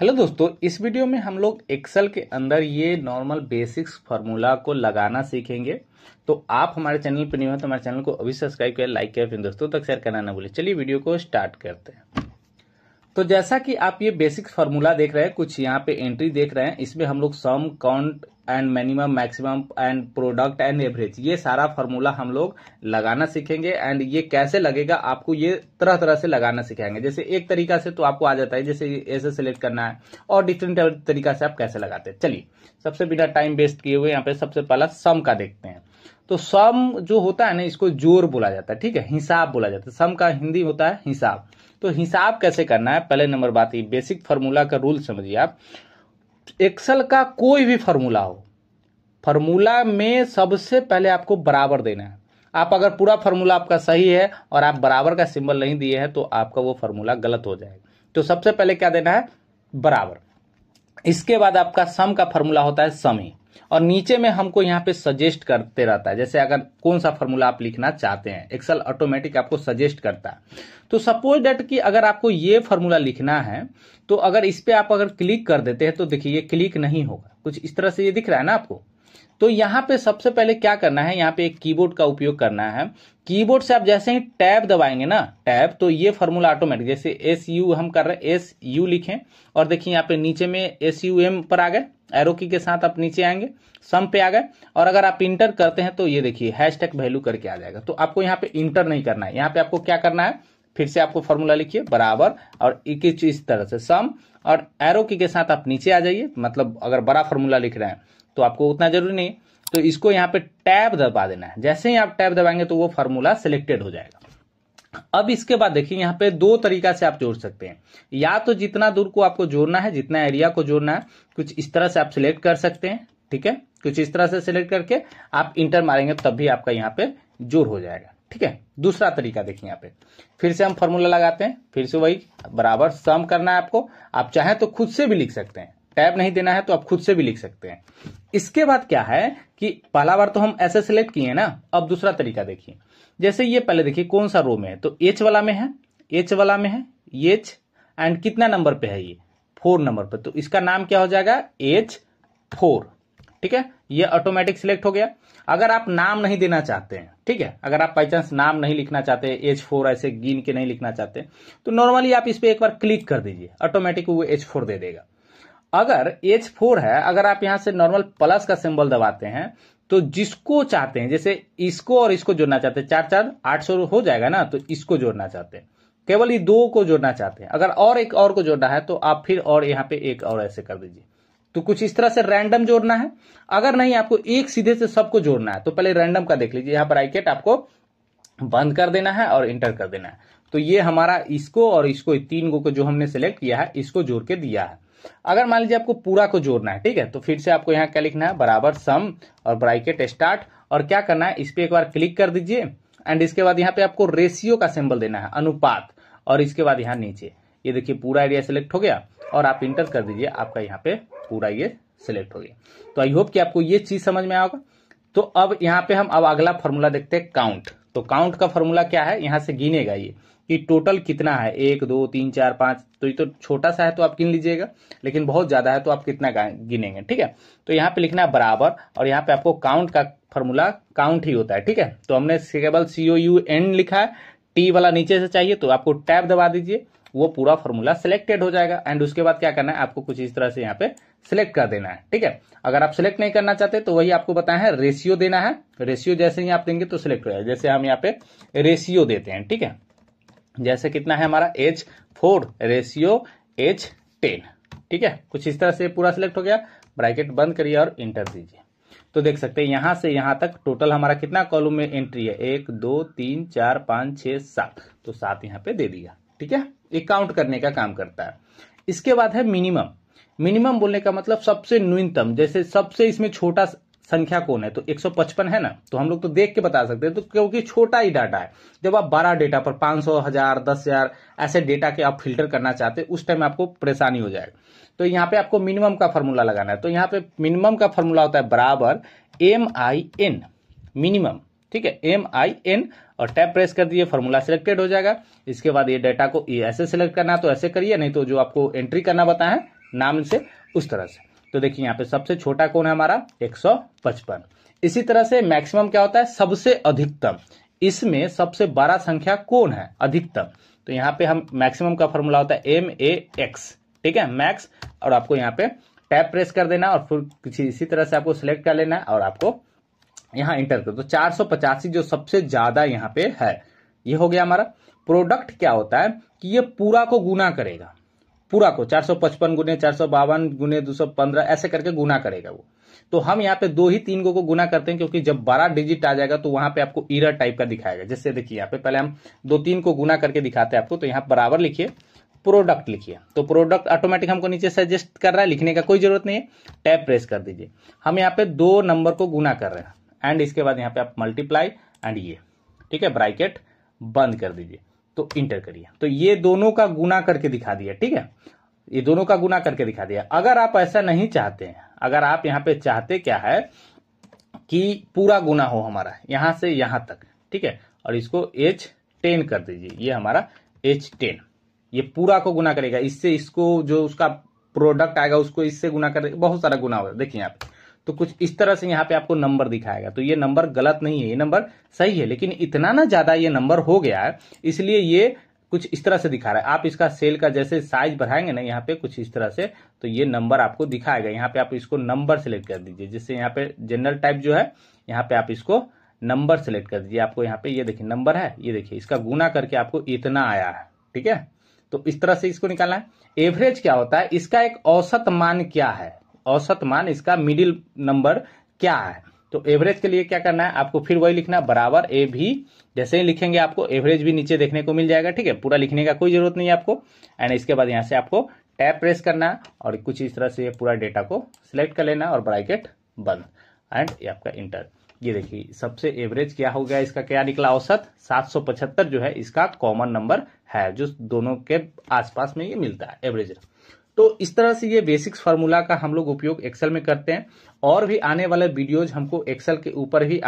hello दोस्तों इस video में हम लोग एक्सेल के अंदर ये नॉर्मल बेसिक्स फार्मूला को लगाना सीखेंगे तो आप हमारे चैनल पर नहीं हो तो हमारे चैनल को अभी सब्सक्राइब करें लाइक करें फिर दोस्तों तक शेयर करना ना भूलें चलिए वीडियो को स्टार्ट करते हैं तो जैसा कि आप ये बेसिक फॉर्मूला देख रहे हैं कुछ यहाँ पे एंट्री देख रहे हैं इसमें हम लोग sum count and minimum maximum and product and average ये सारा फॉर्मूला हम लोग लगाना सीखेंगे एंड ये कैसे लगेगा आपको ये तरह तरह से लगाना सिखाएंगे जैसे एक तरीका से तो आपको आ जाता है जैसे ऐसे सिलेक्ट करना है और डिफरेंट तरीका से आप कैसे लगाते हैं चलिए सबसे बिना टाइम वेस्ट किए हुए यहाँ पे सबसे पहला सम का देखते हैं तो सम जो होता है ना इसको जोर बोला जाता है ठीक है हिसाब बोला जाता है सम का हिंदी होता है हिसाब तो हिसाब कैसे करना है पहले नंबर बात ये बेसिक फार्मूला का रूल समझिए आप एक्सल का कोई भी फार्मूला हो फार्मूला में सबसे पहले आपको बराबर देना है आप अगर पूरा फार्मूला आपका सही है और आप बराबर का सिंबल नहीं दिए हैं तो आपका वो फार्मूला गलत हो जाएगा तो सबसे पहले क्या देना है बराबर इसके बाद आपका सम का फॉर्मूला होता है समी और नीचे में हमको यहाँ पे सजेस्ट करते रहता है जैसे अगर कौन सा फॉर्मूला आप लिखना चाहते हैं एक्सेल ऑटोमेटिक आपको सजेस्ट करता है तो सपोज डेट कि अगर आपको ये फॉर्मूला लिखना है तो अगर इस पर आप अगर क्लिक कर देते हैं तो देखिए ये क्लिक नहीं होगा कुछ इस तरह से ये दिख रहा है ना आपको तो यहाँ पे सबसे पहले क्या करना है यहाँ पे एक कीबोर्ड का उपयोग करना है कीबोर्ड से आप जैसे ही टैब दबाएंगे ना टैब तो ये फॉर्मूला ऑटोमेटिक जैसे एस यू हम कर रहे हैं एस यू लिखें और देखिए यहाँ पे नीचे में एस यू एम पर आ गए एरो की के साथ आप नीचे आएंगे सम पे आ गए और अगर आप इंटर करते हैं तो ये देखिए हैश टैग वैल्यू करके आ जाएगा तो आपको यहाँ पे इंटर नहीं करना है यहाँ पे आपको क्या करना है फिर से आपको फॉर्मूला लिखिए बराबर और एक इस तरह से सम और एरो की के साथ आप नीचे आ जाइए मतलब अगर बड़ा फॉर्मूला लिख रहे हैं तो आपको उतना जरूरी नहीं तो इसको यहाँ पे टैब दबा देना है जैसे ही आप टैब दबाएंगे तो वो फॉर्मूला सिलेक्टेड हो जाएगा अब इसके बाद देखिए यहाँ पे दो तरीका से आप जोड़ सकते हैं या तो जितना दूर को आपको जोड़ना है जितना एरिया को जोड़ना है कुछ इस तरह से आप सिलेक्ट कर सकते हैं ठीक है कुछ इस तरह से सिलेक्ट करके आप इंटर मारेंगे तब भी आपका यहाँ पे जोर हो जाएगा ठीक है दूसरा तरीका देखिए यहाँ पे फिर से हम फॉर्मूला लगाते हैं फिर से वही बराबर सम करना है आपको आप चाहें तो खुद से भी लिख सकते हैं टैब नहीं देना है तो आप खुद से भी लिख सकते हैं इसके बाद क्या है कि पहला बार तो हम ऐसे सेलेक्ट किए ना अब दूसरा तरीका देखिए जैसे ये पहले देखिए कौन सा रो में है तो एच वाला में है एच वाला में है एच एंड कितना नंबर पे है ये फोर नंबर पर तो इसका नाम क्या हो जाएगा एच फोर ठीक है ये ऑटोमेटिक सिलेक्ट हो गया अगर आप नाम नहीं देना चाहते हैं ठीक है अगर आप बाई चांस नाम नहीं लिखना चाहते एच फोर ऐसे गिन के नहीं लिखना चाहते तो नॉर्मली आप इस पर एक बार क्लिक कर दीजिए ऑटोमेटिक वो एच फोर दे देगा अगर एच फोर है अगर आप यहां से नॉर्मल प्लस का सिंबल दबाते हैं तो जिसको चाहते हैं जैसे इसको और इसको जोड़ना चाहते हैं चार चार आठ सौ हो जाएगा ना तो इसको जोड़ना चाहते हैं केवल ये दो को जोड़ना चाहते हैं अगर और एक और को जोड़ना है तो आप फिर और यहाँ पे एक और ऐसे कर दीजिए तो कुछ इस तरह से रैंडम जोड़ना है अगर नहीं आपको एक सीधे से सबको जोड़ना है तो पहले रैंडम का देख लीजिए यहाँ पर आईकेट आपको बंद कर देना है और इंटर कर देना है तो ये हमारा इसको और इसको तीन गो को जो हमने सेलेक्ट किया है इसको जोड़ के दिया है अगर मान लीजिए आपको पूरा को जोड़ना है ठीक है तो फिर से आपको यहाँ क्या लिखना है बराबर सम और ब्राइकेट स्टार्ट और क्या करना है इस पर एक बार क्लिक कर दीजिए एंड इसके बाद यहाँ पे आपको रेशियो का सिंबल देना है अनुपात और इसके बाद यहाँ नीचे ये देखिए पूरा एरिया सेलेक्ट हो गया और आप इंटर कर दीजिए आपका यहाँ पे पूरा ये सिलेक्ट हो गया तो आई होप कि आपको ये चीज समझ में आएगा तो अब यहाँ पे हम अब अगला फॉर्मूला देखते हैं काउंट तो काउंट का फॉर्मूला क्या है यहाँ से गिनेगा ये कि टोटल कितना है एक दो तीन चार पांच तो ये तो छोटा सा है तो आप गिन लीजिएगा लेकिन बहुत ज़्यादा है तो आप कितना गिनेंगे ठीक है तो यहाँ पे लिखना है बराबर और यहाँ पे आपको काउंट का फॉर्मूला काउंट ही होता है ठीक है तो हमने केवल सीओ यू एन लिखा है टी वाला नीचे से चाहिए तो आपको टैब दबा दीजिए वो पूरा फॉर्मूला सिलेक्टेड हो जाएगा एंड उसके बाद क्या करना है आपको कुछ इस तरह से यहाँ पे सिलेक्ट कर देना है ठीक है अगर आप सिलेक्ट नहीं करना चाहते तो वही आपको बताया है रेशियो देना है रेशियो जैसे ही आप देंगे तो सिलेक्ट हो जाएगा जैसे हम यहाँ पे रेशियो देते हैं ठीक है जैसे कितना है हमारा H four ratio H ten ठीक है कुछ इस तरह से पूरा सिलेक्ट हो गया ब्रैकेट बंद करिए और इंटर दीजिए तो देख सकते हैं यहां से यहां तक टोटल हमारा कितना कॉलम में एंट्री है एक दो तीन चार पांच छह सात तो सात यहाँ पे दे दिया ठीक है एक काउंट करने का काम करता है इसके बाद है मिनिमम मिनिमम बोलने का मतलब सबसे न्यूनतम जैसे सबसे इसमें छोटा संख्या कौन है तो 155 है ना तो हम लोग तो देख के बता सकते हैं तो क्योंकि छोटा ही डाटा है जब आप बारह डेटा पर 500 हजार दस हजार ऐसे डेटा के आप फिल्टर करना चाहते हैं उस टाइम आपको परेशानी हो जाएगा तो यहाँ पे आपको मिनिमम का फॉर्मूला लगाना है तो यहाँ पे मिनिमम का फॉर्मूला होता है बराबर एम आई एन मिनिमम ठीक है एम आई एन और टैप प्रेस कर दिए फॉर्मूला सिलेक्टेड हो जाएगा इसके बाद ये डाटा को ये ऐसे सिलेक्ट करना तो ऐसे करिए नहीं तो जो आपको एंट्री करना बताए नाम से उस तरह से तो देखिए यहाँ पे सबसे छोटा कौन है हमारा 155 इसी तरह से मैक्सिमम क्या होता है सबसे अधिकतम इसमें सबसे बड़ा संख्या कौन है अधिकतम तो यहाँ पे हम मैक्सिमम का फॉर्मूला होता है एम ए एक्स ठीक है मैक्स और आपको यहाँ पे टैप प्रेस कर देना और फिर किसी इसी तरह से आपको सिलेक्ट कर लेना है और आपको यहाँ इंटर कर तो चार जो सबसे ज्यादा यहाँ पे है ये हो गया हमारा प्रोडक्ट क्या होता है कि ये पूरा को गुना करेगा पूरा को चार सौ पचपन गुने चार सौ बावन गुने दो सौ पंद्रह ऐसे करके गुना करेगा वो तो हम यहाँ पे दो ही तीन को, को गुना करते हैं क्योंकि जब बारह डिजिट आ जाएगा तो वहां पे आपको इरर टाइप का दिखाएगा जैसे देखिए यहाँ पे पहले हम दो तीन को गुना करके दिखाते हैं आपको तो यहाँ बराबर लिखिए प्रोडक्ट लिखिए तो प्रोडक्ट ऑटोमेटिक हमको नीचे सजेस्ट कर रहा है लिखने का कोई जरूरत नहीं है टैब प्रेस कर दीजिए हम यहाँ पे दो नंबर को गुना कर रहे हैं एंड इसके बाद यहाँ पे आप मल्टीप्लाई एंड ये ठीक है ब्राइकेट बंद कर दीजिए तो इंटर करिए तो ये दोनों का गुना करके दिखा दिया ठीक है ये दोनों का गुना करके दिखा दिया अगर आप ऐसा नहीं चाहते हैं अगर आप यहाँ पे चाहते क्या है कि पूरा गुना हो हमारा यहाँ से यहां तक ठीक है और इसको एच टेन कर दीजिए ये हमारा एच टेन ये पूरा को गुना करेगा इससे इसको जो उसका प्रोडक्ट आएगा उसको इससे गुना करेगा बहुत सारा गुना होगा देखिए यहाँ पे तो कुछ इस तरह से यहाँ पे आपको नंबर दिखाएगा तो ये नंबर गलत नहीं है ये नंबर सही है लेकिन इतना ना ज़्यादा ये नंबर हो गया है इसलिए ये कुछ इस तरह से दिखा रहा है आप इसका सेल का जैसे साइज बढ़ाएंगे ना यहाँ पे कुछ इस तरह से तो ये नंबर आपको दिखाएगा यहाँ पे आप इसको नंबर सेलेक्ट कर दीजिए जिससे यहाँ पे जनरल टाइप जो है यहाँ पे आप इसको नंबर सेलेक्ट कर दीजिए आपको यहाँ पे ये देखिए नंबर है ये देखिए इसका गुना करके आपको इतना आया है ठीक है तो इस तरह से इसको निकालना है एवरेज क्या होता है इसका एक औसत मान क्या है औसत मान इसका मिडिल नंबर क्या है तो एवरेज के लिए क्या करना है आपको फिर वही लिखना बराबर ए भी जैसे ही लिखेंगे आपको एवरेज भी नीचे देखने को मिल जाएगा ठीक है पूरा लिखने का कोई जरूरत नहीं है आपको एंड इसके बाद यहाँ से आपको टैप प्रेस करना और कुछ इस तरह से पूरा डेटा को सिलेक्ट कर लेना और ब्राइकेट बंद एंड ये आपका इंटर ये देखिए सबसे एवरेज क्या हो गया इसका क्या निकला औसत सात जो है इसका कॉमन नंबर है जो दोनों के आसपास में ये मिलता है एवरेज तो इस तरह से ये बेसिक्स फार्मूला का हम लोग उपयोग एक्सेल में करते हैं और भी आने वाले वीडियोज हमको एक्सेल के ऊपर ही